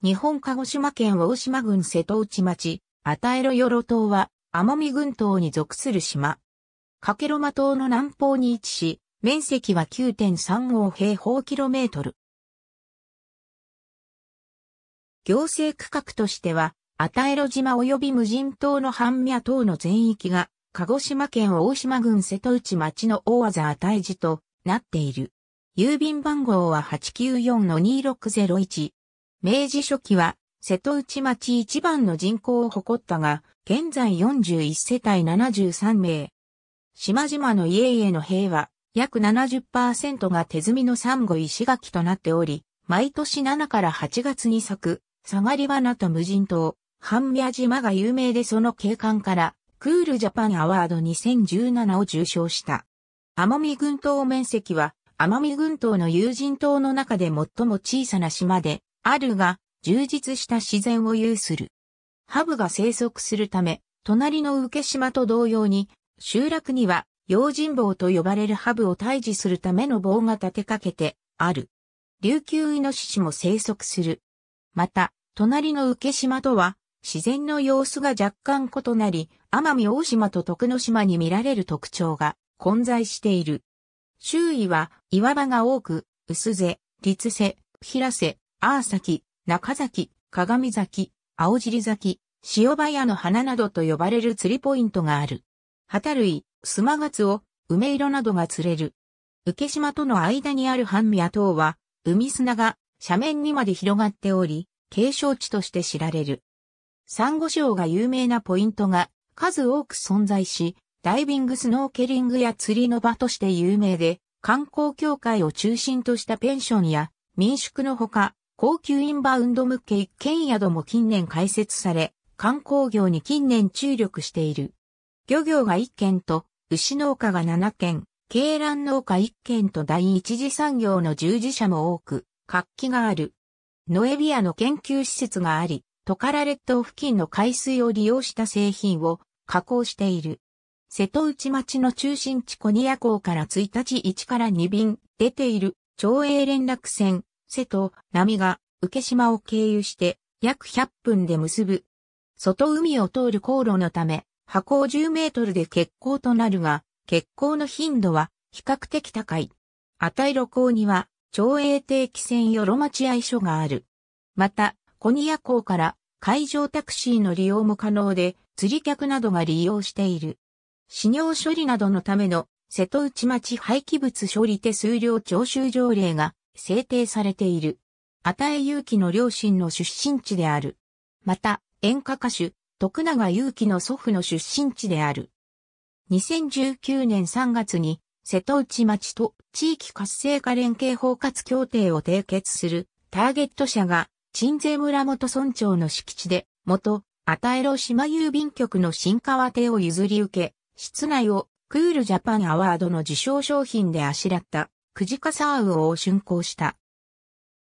日本鹿児島県大島郡瀬戸内町、与えろよろ島は、奄美群島に属する島。かけろま島の南方に位置し、面積は9.35平方キロメートル。行政区画としては、与えろ島及び無人島の半宮島の全域が、鹿児島県大島郡瀬戸内町の大技与え寺となっている。郵便番号は894-2601、明治初期は、瀬戸内町一番の人口を誇ったが、現在41世帯73名。島々の家々の兵は、約70%が手摘みの産後石垣となっており、毎年7から8月に咲く、下がり花と無人島、半宮島が有名でその景観から、クールジャパンアワード2017を受賞した。奄美群島面積は、奄美群島の有人島の中で最も小さな島で、あるが、充実した自然を有する。ハブが生息するため、隣の受け島と同様に、集落には、用心棒と呼ばれるハブを退治するための棒が立てかけてある。琉球イノシシも生息する。また、隣の受け島とは、自然の様子が若干異なり、奄美大島と徳之島に見られる特徴が混在している。周囲は岩場が多く、薄瀬、立瀬、平瀬、アーサキ、中崎、鏡崎、青尻崎、塩葉屋の花などと呼ばれる釣りポイントがある。ハタ類、スマガツオ、梅色などが釣れる。受島との間にある半宮島は、海砂が斜面にまで広がっており、景勝地として知られる。サンゴ礁が有名なポイントが数多く存在し、ダイビングスノーケリングや釣りの場として有名で、観光協会を中心としたペンションや民宿のほか、高級インバウンド向け一軒宿も近年開設され、観光業に近年注力している。漁業が1軒と、牛農家が7軒、鶏卵農家1軒と第一次産業の従事者も多く、活気がある。ノエビアの研究施設があり、トカラ列島付近の海水を利用した製品を加工している。瀬戸内町の中心地コニア港から1日1から2便出ている町営連絡船瀬戸、波が、受島を経由して、約100分で結ぶ。外海を通る航路のため、波高10メートルで欠航となるが、欠航の頻度は比較的高い。値路港には、長英定期船よろ待合所がある。また、小ニ港から海上タクシーの利用も可能で、釣り客などが利用している。死尿処理などのための瀬戸内町廃棄物処理手数料徴収条例が制定されている。与え勇気の両親の出身地である。また、演歌歌手、徳永勇気の祖父の出身地である。2019年3月に、瀬戸内町と地域活性化連携包括協定を締結するターゲット社が、鎮西村元村長の敷地で、元、与えろ島郵便局の新川邸を譲り受け、室内をクールジャパンアワードの受賞商品であしらった久慈笠アウオを竣工した。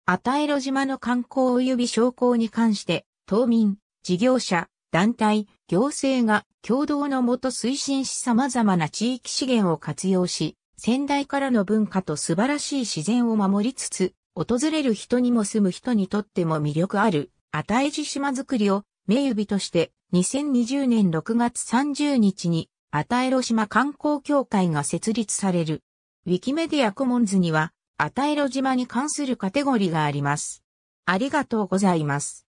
アタエロ島の観光及び商工に関して、島民、事業者、団体、行政が共同のもと推進し様々な地域資源を活用し、先代からの文化と素晴らしい自然を守りつつ、訪れる人にも住む人にとっても魅力ある、アタエジ島づくりを目指として、2020年6月30日に、アタエロ島観光協会が設立される。ウィキメディアコモンズには、アタイロ島に関するカテゴリがあります。ありがとうございます。